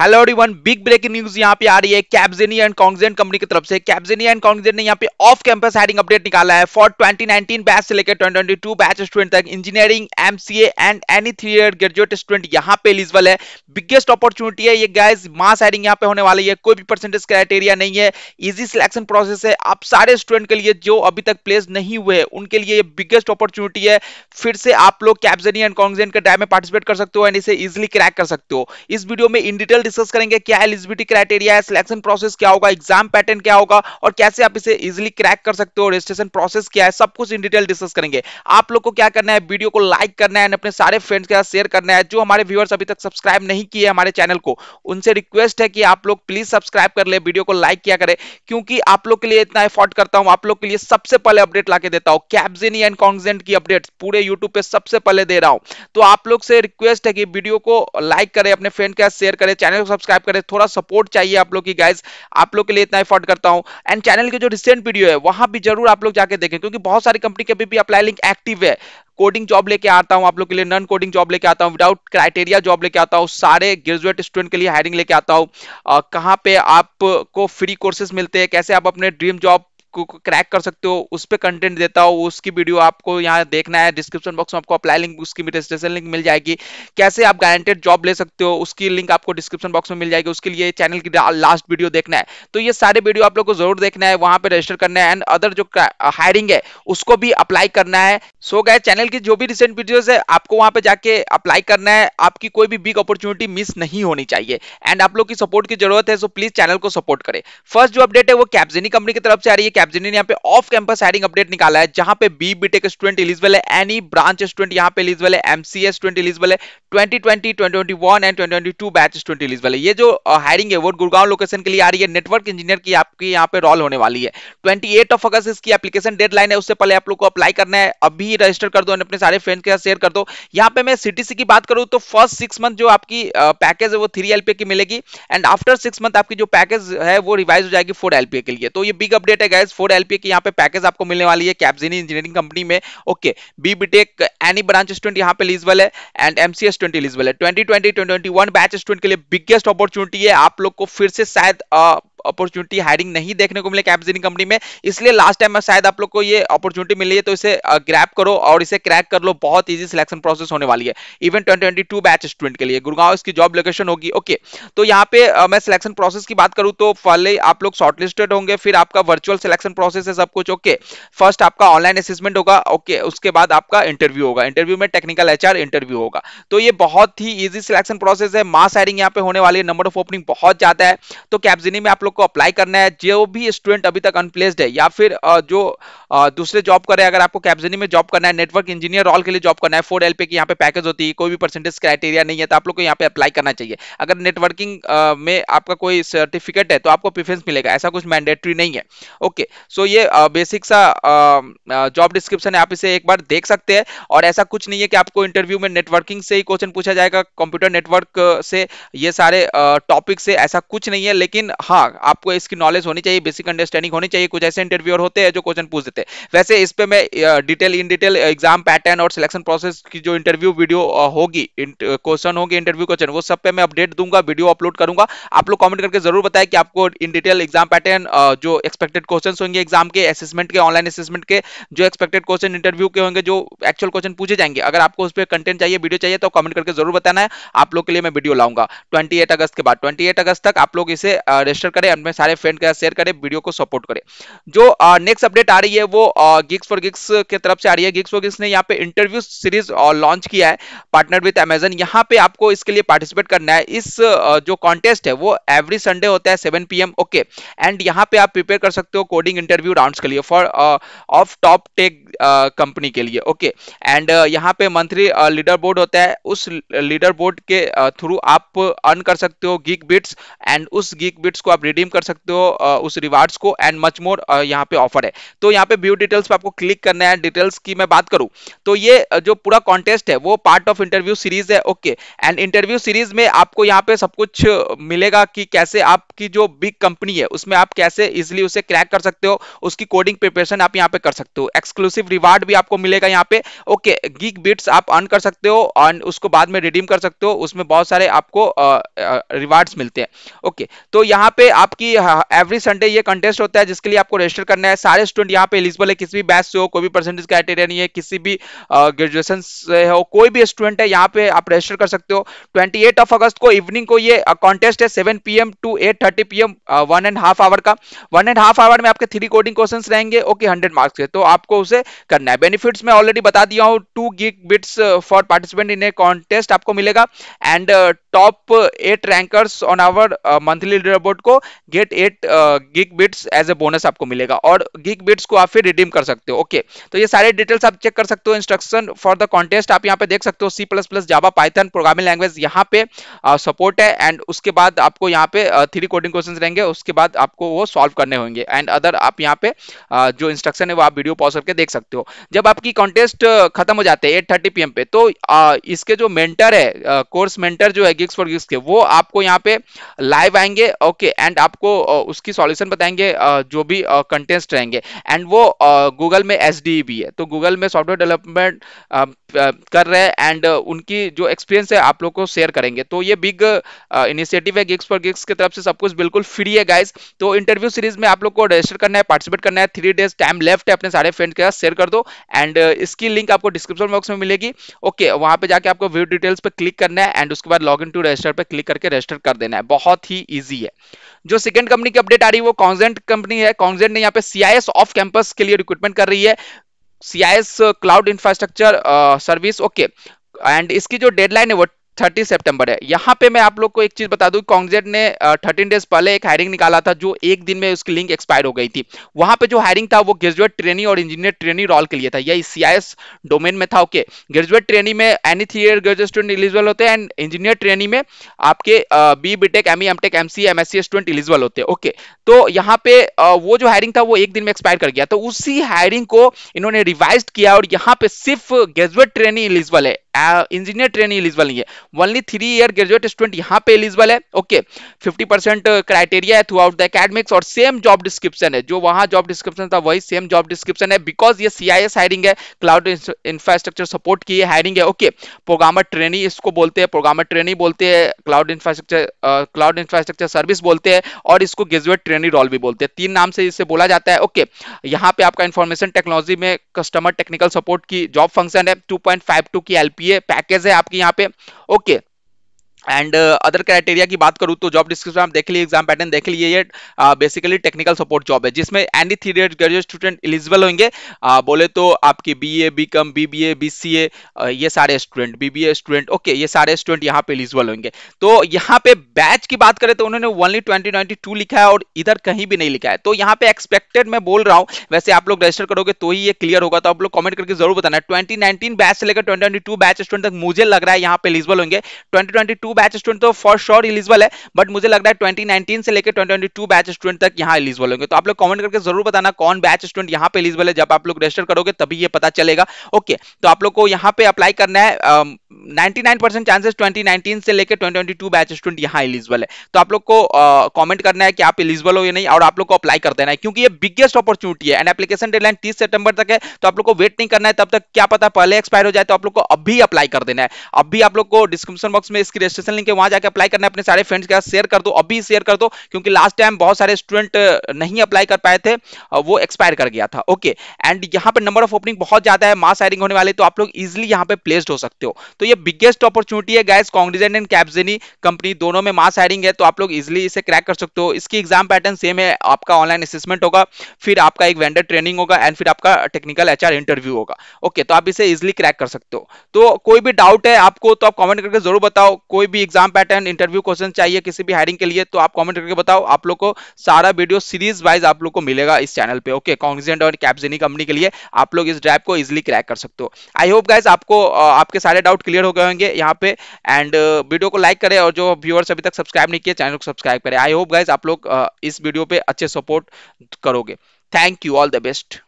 Hello everyone big breaking news यहाँ पे आ रही है कैप्जेनी एंड कॉन्गजेन कंपनी की तरफ से कैप्जेनी एंड कॉन्गजेंट ने यहाँ पे ऑफ कैंपस हायरिंग अपडेट निकाला है फॉर 2019 बैच से लेकर 2022 बैच स्टूडेंट तक engineering MCA and any three year graduate student यहाँ पे एलिजिबल है बिगेस्ट अपॉर्चुनिटी है ये गैस मास हायरिंग यहाँ पे होने वाली है कोई भी परसेंटेज क्राइटेरिया नहीं है इजी सिलेक्शन प्रोसेस है आप सारे स्टूडेंट के लिए जो अभी तक प्लेस नहीं हुए उनके लिए ये बिगेस्ट अपॉर्चुनिटी है फिर से आप लोग कैप्जेनी एंड कॉन्गजेन के टाइम में पार्टिसिपेट कर सकते हो एंड इसे इजिली क्रैक कर सकते हो इस वीडियो में इन डिटेल डिस्कस करेंगे क्या एलिजिबिलिटी क्राइटेरिया है सिलेक्शन प्रोसेस क्या होगा एग्जाम पैटर्न क्या होगा और कैसे आप इसे इजिली क्रैक कर सकते हो रजिस्ट्रेशन प्रोसेस क्या है सब कुछ इन डिटेल डिस्कस करेंगे आप लोग को क्या करना है वीडियो को लाइक करना है अपने सारे फ्रेंड्स के साथ शेयर करना है जो हमारे व्यूअर्स अभी तक सब्सक्राइब नहीं किए हमारे चैनल को उनसे रिक्वेस्ट है कि आप लोग प्लीज सब्सक्राइब कर ले वीडियो को लाइक किया करें क्योंकि आप लोग के लिए इतना एफर्ट करता हूं आप लोग के लिए सबसे पहले अपडेट लाके देता हूं कैप्जिनी एंड कॉन्जेंट की अपडेट पूरे यूट्यूब पे सबसे पहले दे रहा हूं तो आप लोग से रिक्वेस्ट है कि वीडियो को लाइक करें अपने फ्रेंड के साथ शेयर करें चैनल चैनल को सब्सक्राइब करें थोड़ा सपोर्ट चाहिए आप लोग की गाइज आप लोग के लिए इतना एफर्ट करता हूँ एंड चैनल की जो रिसेंट वीडियो है वहां भी जरूर आप लोग जाके देखें क्योंकि बहुत सारी कंपनी के अभी भी अप्लाई लिंक एक्टिव है कोडिंग जॉब लेके आता हूँ आप लोग के लिए नॉन कोडिंग जॉब लेके आता हूँ विदाउट क्राइटेरिया जॉब लेके आता हूँ सारे ग्रेजुएट स्टूडेंट के लिए हायरिंग लेके आता हूँ कहाँ पे आपको फ्री कोर्सेज मिलते हैं कैसे आप अपने ड्रीम जॉब को क्रैक कर सकते हो उस पर कंटेंट देता हो उसकी वीडियो आपको यहाँ देखना है डिस्क्रिप्शन बॉक्स में आपको अप्लाई लिंक उसकी रजिस्ट्रेशन लिंक मिल जाएगी कैसे आप गारंटेड जॉब ले सकते हो उसकी लिंक आपको डिस्क्रिप्शन बॉक्स में मिल जाएगी उसके लिए चैनल की लास्ट वीडियो देखना है तो ये सारे वीडियो आप लोग को जरूर देखना है वहां पर रजिस्टर करना है एंड अदर जो हायरिंग है उसको भी अप्लाई करना है सो so गए चैनल की जो भी रिसेंट वीडियोज है आपको वहां पर जाके अप्लाई करना है आपकी कोई भी बिग अपॉर्चुनिटी मिस नहीं होनी चाहिए एंड आप लोग की सपोर्ट की जरूरत है सो प्लीज चैनल को सपोर्ट करें फर्स्ट जो अपडेट है वो कैप्जेनी कंपनी की तरफ से आ रही है कैप्जेनी ने यहाँ पे ऑफ कैंपस हायरिंग अपडेट निकाला है जहां पे बी बीटेक स्टूडेंट इलिजिबल है एनी ब्रांच स्टूडेंट यहाँ पे इलिजिबल है एमसीएस स्टूडेंट इलिजिबल है twenty twenty 2021 and 2022 batch student eligible है ये जो हायरिंग है वो गुड़गांव लोकेशन के लिए आ रही है नेटवर्क इंजीनियर की आपकी यहाँ पे रोल होने वाली है 28 ऑफ अगस्त इसकी एप्लीकेशन डेड है उससे पहले आप लोग को अप्लाई करना है अभी रजिस्टर कर दो अपने सारे फ्रेंड के साथ शेयर कर दो यहाँ पे मैं सीटीसी की बात करूँ तो फर्स्ट सिक्स मंथ जो आपकी पैकेज है वो थ्री एलपीए की मिलेगी एंड आफ्टर सिक्स मंथ आपकी जो पैकेज है वो रिवाइज हो जाएगी फोर एलपीए के लिए तो ये बिग अपडेट है एस फोर एलपीए की यहाँ पे पैकेज आपको मिलने वाली है कैप्जिनी इंजीनियरिंग कंपनी में okay B BTech any branch student यहाँ पे लीजल है एंड एमसीएस ट्वेंटी लीजल है twenty twenty twenty one batch student के लिए बिगेस्ट अपॉर्चुनिटी है आप लोग को फिर से शायद uh, अपॉर्चुनिटी हायरिंग नहीं देखने को मिले कैपजीनी कंपनी में इसलिए लास्ट टाइम शायद आप लोग को ये अपॉर्चुनिटी मिली है तो इसे ग्रैप करो और इसे क्रैक कर लो बहुत ईजी सिलेक्शन प्रोसेस होने वाली है इवन ट्वेंटी बैच स्टूडेंट के लिए गुड़गांव इसकी जॉब लोकेशन होगी ओके तो यहाँ पे मैं सिलेक्शन प्रोसेस की बात करूँ तो पहले आप लोग शॉर्टलिस्टेड होंगे फिर आपका वर्चुअल सिलेक्शन प्रोसेस है सब कुछ ओके फर्स्ट आपका ऑनलाइन असेसमेंट होगा ओके उसके बाद आपका इंटरव्यू होगा इंटरव्यू में टेक्निकल एचआर इंटरव्यू होगा तो ये बहुत ही इजी सिलेक्शन प्रोसेस है मास हायरिंग यहाँ पे होने वाली है नंबर ऑफ ओपनिंग बहुत ज्यादा है तो कैप्जिनी में आप लोग लोग को अप्लाई करना है जो भी स्टूडेंट अभी तक अनप्लेस्ड है या फिर जो दूसरे जॉब करे अगर आपको कैप्जनी में जॉब करना है नेटवर्क इंजीनियर रोल के लिए जॉब करना है फोर एल पे की यहाँ पे पैकेज होती है कोई भी परसेंटेज क्राइटेरिया नहीं है तो आप लोग को यहाँ पे अप्लाई करना चाहिए अगर नेटवर्किंग में आपका कोई सर्टिफिकेट है तो आपको प्रिफरेंस मिलेगा ऐसा कुछ मैंडेटरी नहीं है ओके सो ये बेसिक सा जॉब डिस्क्रिप्शन है आप इसे एक बार देख सकते हैं और ऐसा कुछ नहीं है कि आपको इंटरव्यू में नेटवर्किंग से ही क्वेश्चन पूछा जाएगा कंप्यूटर नेटवर्क से ये सारे टॉपिक से ऐसा कुछ नहीं है लेकिन हाँ आपको इसकी नॉलेज होनी चाहिए बेसिक अंडरस्टैंडिंग होनी चाहिए कुछ ऐसे इंटरव्यूअर होते हैं जो क्वेश्चन पूछ देते हैं वैसे इस पे मैं detail in detail exam pattern और सिलेक्शन प्रोसेस की जो इंटरव्यू वीडियो होगी क्वेश्चन होगी इंटरव्यू क्वेश्चन वो सब पे मैं अपडेट दूंगा वीडियो अपलोड करूंगा आप लोग कॉमेंट करके जरूर बताया कि आपको इन डिटेल एग्जाम पैटर्न जो एक्सपेक्टेड क्वेश्चन होंगे एग्जाम के असेसमेंट के ऑनलाइन असेसमेंट के जो एक्सपेक्टेड क्वेश्चन इंटरव्यू के होंगे जो एक्चुअल क्वेश्चन पूछे जाएंगे अगर आपको उस पर कंटेंट चाहिए वीडियो चाहिए तो कमेंट करके जरूर बताना है आप लोग के लिए मैं वीडियो लाऊंगा ट्वेंटी अगस्त के बाद ट्वेंटी अगस्त तक आप लोग इसे रजिस्टर करें करें अपने सारे फ्रेंड के साथ शेयर करें वीडियो को सपोर्ट करें जो नेक्स्ट अपडेट आ रही है वो गिग्स फॉर गिग्स के तरफ से आ रही है गिग्स फॉर गिग्स ने यहाँ पे इंटरव्यू सीरीज लॉन्च किया है पार्टनर विथ अमेजन यहाँ पे आपको इसके लिए पार्टिसिपेट करना है इस जो कॉन्टेस्ट है वो एवरी संडे होता है सेवन पी ओके एंड यहाँ पे आप प्रिपेयर कर सकते हो कोडिंग इंटरव्यू राउंड के लिए for of top tech company के लिए ओके एंड यहाँ पे मंथली लीडर बोर्ड होता है उस लीडर बोर्ड के थ्रू आप अर्न कर सकते हो गीक बिट्स एंड उस गीक बिट्स को आप रिडीम कर सकते हो उस रिवार्ड्स को एंड मच मोर यहाँ पे ऑफर है तो यहाँ पे व्यू डिटेल्स पे आपको क्लिक करना है डिटेल्स की मैं बात करूँ तो ये जो पूरा कॉन्टेस्ट है वो पार्ट ऑफ इंटरव्यू सीरीज है ओके एंड इंटरव्यू सीरीज में आपको यहाँ पे सब कुछ मिलेगा कि कैसे आपकी जो बिग कंपनी है उसमें आप कैसे इजिली उसे क्रैक कर सकते हो उसकी कोडिंग प्रिपरेशन आप यहाँ पे कर सकते हो एक्सक्लूसिव पॉजिटिव रिवार्ड भी आपको मिलेगा यहाँ पे ओके गीक बिट्स आप अर्न कर सकते हो और उसको बाद में रिडीम कर सकते हो उसमें बहुत सारे आपको रिवार्ड्स मिलते हैं ओके तो यहाँ पे आपकी एवरी संडे ये कंटेस्ट होता है जिसके लिए आपको रजिस्टर करना है सारे स्टूडेंट यहाँ पे एलिजिबल है किसी भी बैच से हो कोई भी परसेंटेज क्राइटेरिया नहीं है किसी भी ग्रेजुएशन से हो कोई भी स्टूडेंट है यहाँ पे आप रजिस्टर कर सकते हो ट्वेंटी ऑफ अगस्त को इवनिंग को ये कॉन्टेस्ट है seven PM two eight thirty PM one and half hour का वन एंड हाफ आवर में आपके थ्री कोडिंग क्वेश्चन रहेंगे ओके हंड्रेड मार्क्स के तो आपको उसे करना है बेनिफिट्स में ऑलरेडी बता दिया हूँ two geek bits for participant in a contest आपको मिलेगा and top eight rankers on our monthly report को get eight geek bits as a bonus आपको मिलेगा और गिग बिट्स को आप फिर रिडीम कर सकते हो ओके okay. तो ये सारे डिटेल्स आप चेक कर सकते हो इंस्ट्रक्शन फॉर द कॉन्टेस्ट आप यहाँ पे देख सकते हो C plus plus Java Python programming language यहाँ पे सपोर्ट uh, है एंड उसके बाद आपको यहाँ पे थ्री कोडिंग क्वेश्चन रहेंगे उसके बाद आपको वो सॉल्व करने होंगे एंड अदर आप यहाँ पे uh, जो इंस्ट्रक्शन है वो आप वीडियो पॉज करके देख सकते हो सकते हो जब आपकी कॉन्टेस्ट खत्म हो जाते हैं एट थर्टी पी पे तो आ, इसके जो मेंटर है कोर्स मेंटर जो है गिग्स फॉर गिग्स के वो आपको यहाँ पे लाइव आएंगे ओके एंड आपको उसकी सॉल्यूशन बताएंगे जो भी कंटेस्ट रहेंगे एंड वो गूगल में एस e भी है तो गूगल में सॉफ्टवेयर डेवलपमेंट कर रहे हैं एंड उनकी जो एक्सपीरियंस है आप लोग को शेयर करेंगे तो ये बिग इनिशिएटिव है गिग्स फॉर गिग्स की तरफ से सब कुछ बिल्कुल फ्री है गाइज तो इंटरव्यू सीरीज में आप लोग को रजिस्टर करना है पार्टिसिपेट करना है थ्री डेज टाइम लेफ्ट है अपने सारे फ्रेंड के साथ शेयर कर दो एंड uh, इसकी लिंक आपको डिस्क्रिप्शन बॉक्स में मिलेगी ओके okay, वहां पे जाके आपको व्यू डिटेल्स पे क्लिक करना है एंड उसके बाद लॉग इन टू रजिस्टर पे क्लिक करके रजिस्टर कर देना है बहुत ही ईजी है जो सेकंड कंपनी की अपडेट आ रही है वो कॉन्जेंट कंपनी है कॉन्जेंट ने यहाँ पे सीआईएस ऑफ कैंपस के लिए रिक्रूटमेंट कर रही है CIS cloud infrastructure service okay and इसकी जो डेडलाइन है वो थर्टी सितंबर है यहाँ पे मैं आप लोग को एक चीज बता दू कॉन्गजेट ने थर्टीन डेज पहले एक हायरिंग निकाला था जो एक दिन में उसकी लिंक एक्सपायर हो गई थी वहां पे जो हायरिंग था वो ग्रेजुएट ट्रेनी और इंजीनियर ट्रेनी रोल के लिए था यही सीआईएस डोमेन में था ओके ग्रेजुएट ट्रेनी में any three year graduate student eligible होते हैं एंड इंजीनियर ट्रेनी में आपके B BTech M E MTech MC MSc student eligible होते हैं ओके तो यहाँ पे वो जो हायरिंग था वो एक दिन में एक्सपायर कर गया तो उसी हायरिंग को इन्होंने रिवाइज किया और यहाँ पे सिर्फ ग्रेजुएट ट्रेनी इलिजिबल है इंजीनियर ट्रेनिंग एलिजिबल नहीं है only three year graduate student यहाँ पे एलिजिबल है ओके फिफ्टी परसेंट क्राइटेरिया है थ्रू आउट द एकेडमिक्स और सेम जॉब डिस्क्रिप्शन है जो वहाँ जॉब डिस्क्रिप्शन था वही सेम जॉब डिस्क्रिप्शन है बिकॉज ये सी आई एस हायरिंग है क्लाउड इंफ्रास्ट्रक्चर सपोर्ट की हायरिंग है ओके प्रोग्रामर ट्रेनिंग इसको बोलते हैं प्रोग्रामर ट्रेनिंग बोलते हैं cloud infrastructure cloud infrastructure service बोलते हैं और इसको ग्रेजुएट ट्रेनिंग रोल भी बोलते हैं तीन नाम से इसे बोला जाता है ओके यहाँ पे आपका इन्फॉर्मेशन टेक्नोलॉजी में कस्टमर टेक्निकल सपोर्ट की जॉब फंक्शन है टू की एल ये पैकेज है आपके यहाँ पे ओके एंड अदर क्राइटेरिया की बात करूँ तो जॉब डिस्क्रिप्शन आप देख लिए एग्जाम पैटर्न देख लिए ये बेसिकली टेक्निकल सपोर्ट जॉब है जिसमें any three graduate student eligible होंगे uh, बोले तो आपकी B A B com B B A B C A ये सारे student B B A student okay ये सारे स्टूडेंट यहाँ पे एलिजिबल होंगे तो यहाँ पे बैच की बात करें तो उन्होंने ओनली ट्वेंटी ट्वेंटी टू लिखा है और इधर कहीं भी नहीं लिखा है तो यहाँ पे एक्सपेक्टेड मैं बोल रहा हूँ वैसे आप लोग रजिस्टर करोगे तो ही ये क्लियर होगा तो आप लोग कमेंट करके जरूर बताना ट्वेंटी नाइनटीन बैच से लेकर twenty twenty two batch student तक मुझे लग रहा है यहाँ पे एलिजिबल होंगे twenty twenty two batch student तो फॉर श्योर इलिजिबल है बट मुझे लग रहा है ट्वेंटी से लेकर ट्वेंटी बैच स्टूडेंट तक यहाँ इलिजिबल होंगे तो आप लोग कमेंट करके जरूर बताना कौन बैच स्टूडेंट यहाँ पे इलिजिबल है जब आप लोग रजिस्टर करोगे तभी ये पता चलेगा ओके तो आप लोग को यहाँ पे अप्लाई करना है um, 99 परसेंट चांसेस 2019 से लेकर 2022 बैच स्टूडेंट यहाँ एलिजिबल है तो आप लोग को कमेंट uh, करना है कि आप एलिजिबल हो या नहीं और आप लोग को अप्लाई कर देना है क्योंकि ये बिगेस्ट अपॉर्चुनिटी है एंड एप्लीकेशन डेडलाइन 30 सितंबर तक है तो आप लोग को वेट नहीं करना है तब तक क्या पता पहले एक्सपायर हो जाए तो आप लोग को अभी अप्लाई कर देना है अभी आप लोग को डिस्क्रिप्शन बॉक्स में इसकी रजिस्ट्रेशन लिंक है वहां जाकर अप्लाई करना है अपने सारे फ्रेंड्स के साथ शेयर कर दो अभी शेयर कर दो क्योंकि लास्ट टाइम बहुत सारे स्टूडेंट नहीं अप्लाई कर पाए थे वो एक्सपायर कर गया था ओके एंड यहाँ पर नंबर ऑफ ओपनिंग बहुत ज्यादा है मास हायरिंग होने वाले तो आप लोग इजिली यहाँ पे प्लेस्ड हो सकते हो तो ये बिगेस्ट अपॉर्चुनिटी है guys Cognizant and Capgemini company दोनों में मास हायरिंग है तो आप लोग इजिली इसे क्रैक कर सकते हो इसकी एग्जाम पैटर्न सेम है आपका ऑनलाइन असेसमेंट होगा फिर आपका एक वेंडर ट्रेनिंग होगा एंड फिर आपका टेक्निकल एचआर इंटरव्यू होगा ओके तो आप इसे इजिली क्रैक कर सकते हो तो कोई भी डाउट है आपको तो आप कॉमेंट करके जरूर बताओ कोई भी एग्जाम पैटर्न इंटरव्यू क्वेश्चन चाहिए किसी भी हायरिंग के लिए तो आप कॉमेंट करके बताओ आप लोग को सारा वीडियो सीरीज वाइज आप लोग को मिलेगा इस चैनल पर ओके कॉन्ग्रीजेंट और कैप्जेनी कंपनी के लिए आप लोग इस ड्राइव को इजिली क्रैक कर सकते हो आई होप गाइज आपको आपके सारे डाउट क्लियर क्लियर हो गए होंगे यहाँ पे एंड वीडियो uh, को लाइक करें और जो व्यूअर्स अभी तक सब्सक्राइब नहीं किए चैनल को सब्सक्राइब करें आई होप गाइज आप लोग uh, इस वीडियो पे अच्छे सपोर्ट करोगे thank you all the best